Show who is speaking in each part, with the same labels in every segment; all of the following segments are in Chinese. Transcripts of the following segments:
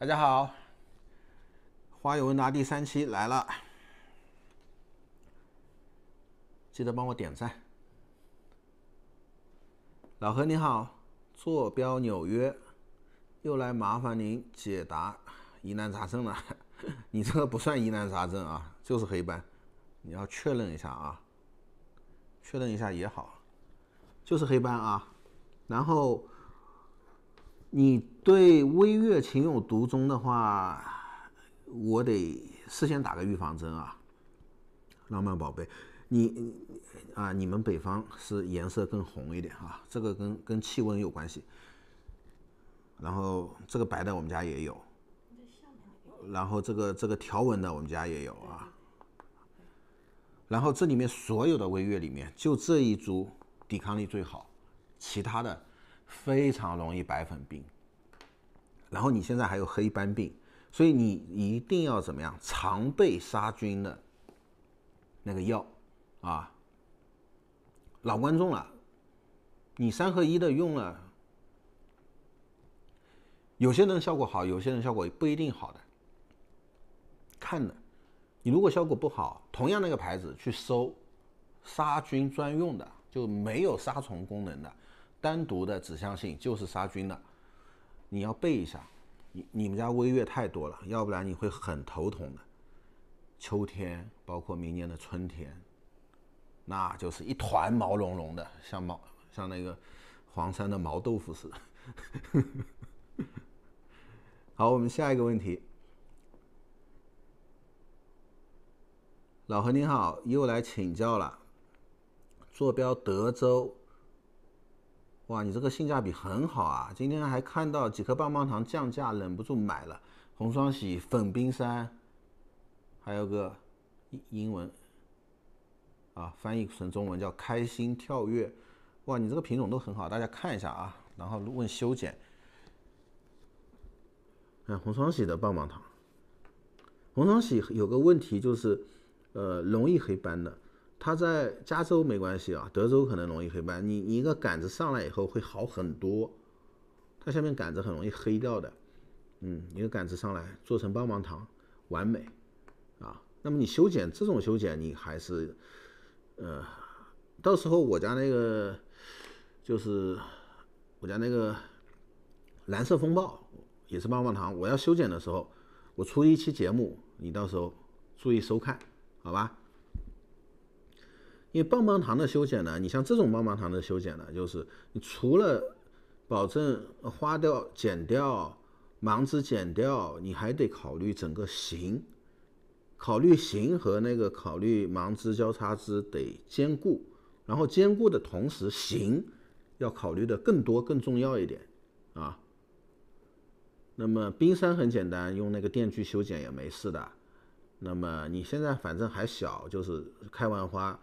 Speaker 1: 大家好，花友问答第三期来了，记得帮我点赞。老何你好，坐标纽约，又来麻烦您解答疑难杂症了。你这个不算疑难杂症啊，就是黑斑，你要确认一下啊，确认一下也好，就是黑斑啊。然后你。对微月情有独钟的话，我得事先打个预防针啊！浪漫宝贝，你啊，你们北方是颜色更红一点啊，这个跟跟气温有关系。然后这个白的我们家也有，然后这个这个条纹的我们家也有啊。然后这里面所有的微月里面，就这一株抵抗力最好，其他的非常容易白粉病。然后你现在还有黑斑病，所以你一定要怎么样？常备杀菌的那个药啊。老观众了，你三合一的用了，有些人效果好，有些人效果不一定好的，看的。你如果效果不好，同样那个牌子去搜杀菌专用的，就没有杀虫功能的，单独的指向性就是杀菌的。你要背一下，你你们家微月太多了，要不然你会很头疼的。秋天，包括明年的春天，那就是一团毛茸茸的，像毛像那个黄山的毛豆腐似的。好，我们下一个问题，老何您好，又来请教了，坐标德州。哇，你这个性价比很好啊！今天还看到几颗棒棒糖降价，忍不住买了红双喜、粉冰山，还有个英英文啊，翻译成中文叫开心跳跃。哇，你这个品种都很好，大家看一下啊。然后问修剪，看红双喜的棒棒糖，红双喜有个问题就是，呃，容易黑斑的。它在加州没关系啊，德州可能容易黑斑。你你一个杆子上来以后会好很多，它下面杆子很容易黑掉的。嗯，一个杆子上来做成棒棒糖，完美，啊。那么你修剪这种修剪，你还是，呃，到时候我家那个就是我家那个蓝色风暴也是棒棒糖，我要修剪的时候，我出一期节目，你到时候注意收看，好吧？为棒棒糖的修剪呢？你像这种棒棒糖的修剪呢，就是你除了保证花掉、剪掉、盲枝剪掉，你还得考虑整个形，考虑形和那个考虑盲枝交叉枝得兼顾，然后兼顾的同时，形要考虑的更多、更重要一点啊。那么冰山很简单，用那个电锯修剪也没事的。那么你现在反正还小，就是开完花。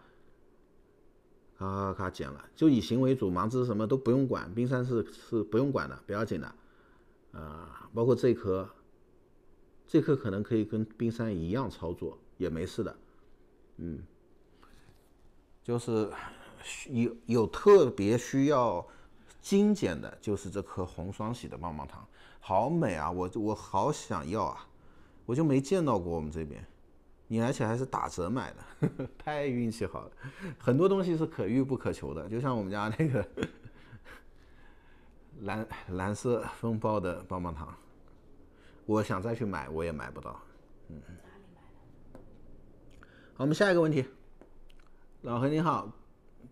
Speaker 1: 啊，咔剪了，就以形为主，盲枝什么都不用管，冰山是是不用管的，不要紧的，啊，包括这颗，这颗可能可以跟冰山一样操作，也没事的，嗯，就是有有特别需要精简的，就是这颗红双喜的棒棒糖，好美啊，我我好想要啊，我就没见到过我们这边。你而且还是打折买的，太运气好了。很多东西是可遇不可求的，就像我们家那个蓝蓝色风暴的棒棒糖，我想再去买我也买不到。嗯。好，我们下一个问题。老何你好，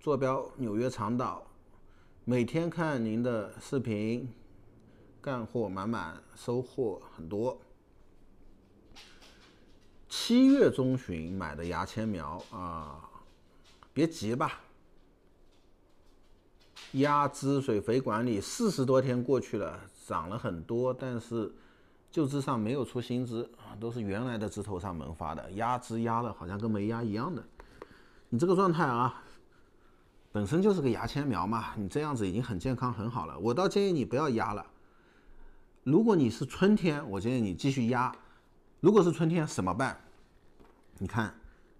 Speaker 1: 坐标纽约长岛，每天看您的视频，干货满满，收获很多。七月中旬买的牙签苗啊，别急吧。压枝水肥管理四十多天过去了，长了很多，但是旧枝上没有出新枝，都是原来的枝头上萌发的。压枝压的好像跟没压一样的。你这个状态啊，本身就是个牙签苗嘛，你这样子已经很健康很好了。我倒建议你不要压了。如果你是春天，我建议你继续压；如果是春天，怎么办？你看，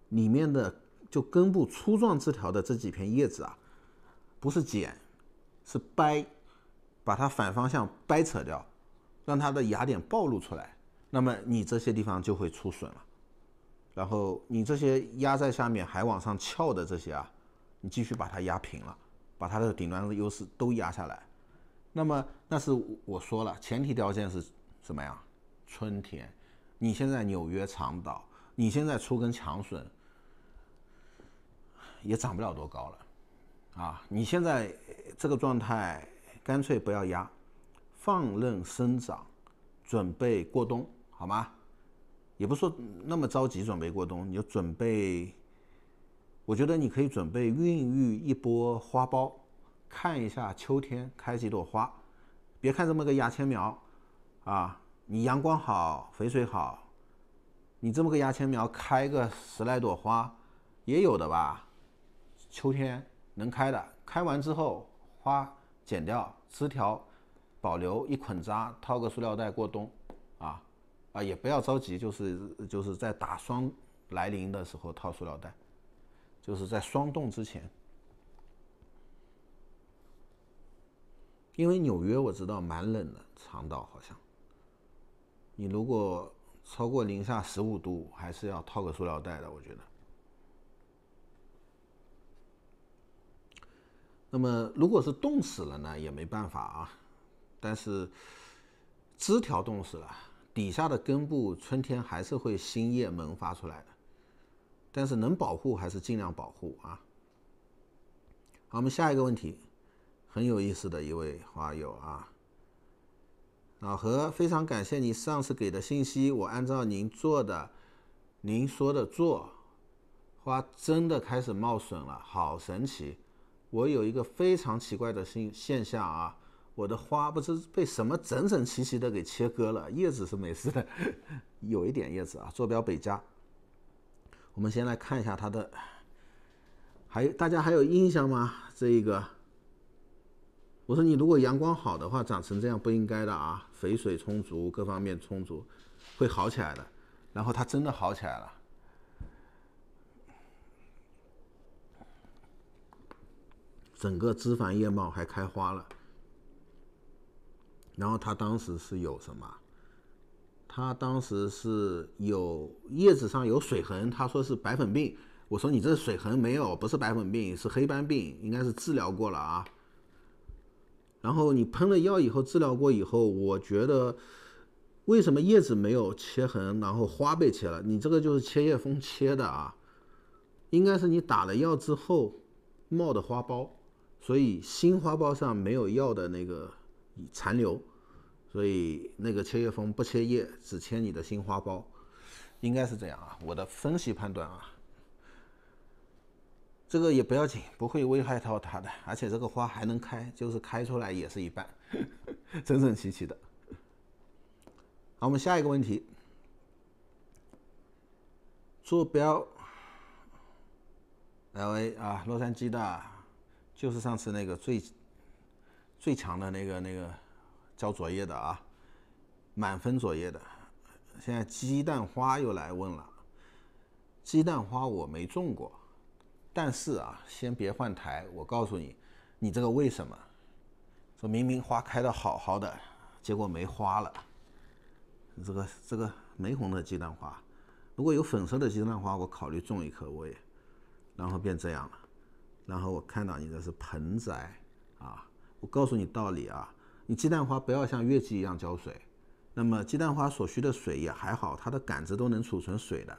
Speaker 1: 里面的就根部粗壮枝条的这几片叶子啊，不是剪，是掰，把它反方向掰扯掉，让它的芽点暴露出来。那么你这些地方就会出笋了。然后你这些压在下面还往上翘的这些啊，你继续把它压平了，把它的顶端的优势都压下来。那么那是我说了，前提条件是什么呀？春天。你现在纽约长岛。你现在粗根强笋，也涨不了多高了，啊！你现在这个状态，干脆不要压，放任生长，准备过冬，好吗？也不说那么着急准备过冬，你就准备，我觉得你可以准备孕育一波花苞，看一下秋天开几朵花。别看这么个牙签苗，啊，你阳光好，肥水好。你这么个牙签苗开个十来朵花，也有的吧？秋天能开的，开完之后花剪掉，枝条保留一捆扎，套个塑料袋过冬。啊啊，也不要着急，就是就是在打霜来临的时候套塑料袋，就是在霜冻之前。因为纽约我知道蛮冷的，长岛好像。你如果。超过零下十五度还是要套个塑料袋的，我觉得。那么，如果是冻死了呢，也没办法啊。但是枝条冻死了，底下的根部春天还是会新叶萌发出来的。但是能保护还是尽量保护啊。好，我们下一个问题，很有意思的一位花友啊。老何，非常感谢你上次给的信息，我按照您做的，您说的做，花真的开始冒笋了，好神奇！我有一个非常奇怪的现现象啊，我的花不知被什么整整齐齐的给切割了，叶子是没事的，有一点叶子啊，坐标北加。我们先来看一下它的，还有大家还有印象吗？这一个。我说你如果阳光好的话，长成这样不应该的啊！肥水充足，各方面充足，会好起来的。然后它真的好起来了，整个枝繁叶茂，还开花了。然后它当时是有什么？它当时是有叶子上有水痕，他说是白粉病。我说你这水痕没有，不是白粉病，是黑斑病，应该是治疗过了啊。然后你喷了药以后治疗过以后，我觉得为什么叶子没有切痕，然后花被切了？你这个就是切叶蜂切的啊，应该是你打了药之后冒的花苞，所以新花苞上没有药的那个残留，所以那个切叶蜂不切叶，只切你的新花苞，应该是这样啊，我的分析判断啊。这个也不要紧，不会危害到它的，而且这个花还能开，就是开出来也是一半，整整齐齐的。好，我们下一个问题，坐标，L A 啊，洛杉矶的，就是上次那个最最强的那个那个交作业的啊，满分作业的，现在鸡蛋花又来问了，鸡蛋花我没种过。但是啊，先别换台，我告诉你，你这个为什么？说明明花开的好好的，结果没花了。你这个这个玫红的鸡蛋花，如果有粉色的鸡蛋花，我考虑种一棵我也。然后变这样了，然后我看到你这是盆栽啊，我告诉你道理啊，你鸡蛋花不要像月季一样浇水，那么鸡蛋花所需的水也还好，它的杆子都能储存水的。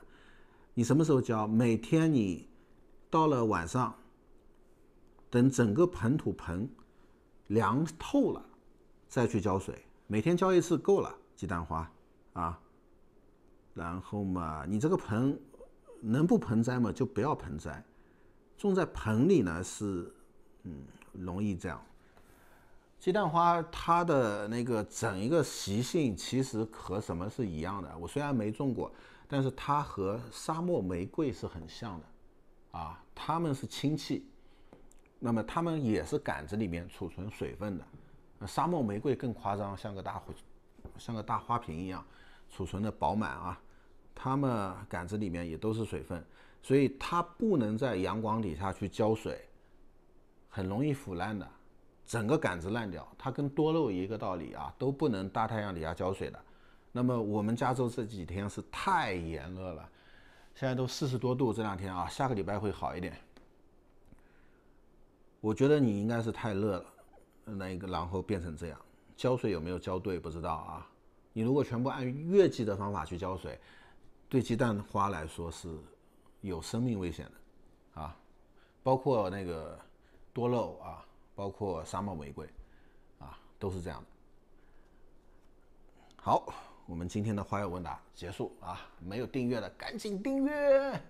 Speaker 1: 你什么时候浇？每天你。到了晚上，等整个盆土盆凉透了，再去浇水，每天浇一次够了。鸡蛋花啊，然后嘛，你这个盆能不盆栽吗？就不要盆栽，种在盆里呢是，嗯，容易这样。鸡蛋花它的那个整一个习性其实和什么是一样的？我虽然没种过，但是它和沙漠玫瑰是很像的。啊，他们是氢气，那么他们也是杆子里面储存水分的。沙漠玫瑰更夸张，像个大像个大花瓶一样，储存的饱满啊。它们杆子里面也都是水分，所以它不能在阳光底下去浇水，很容易腐烂的，整个杆子烂掉。它跟多肉一个道理啊，都不能大太阳底下浇水的。那么我们加州这几天是太炎热了。现在都四十多度，这两天啊，下个礼拜会好一点。我觉得你应该是太热了，那一个然后变成这样。浇水有没有浇对不知道啊？你如果全部按月季的方法去浇水，对鸡蛋花来说是有生命危险的啊！包括那个多肉啊，包括沙漠玫瑰啊，都是这样的。好。我们今天的花友问答结束啊！没有订阅的赶紧订阅。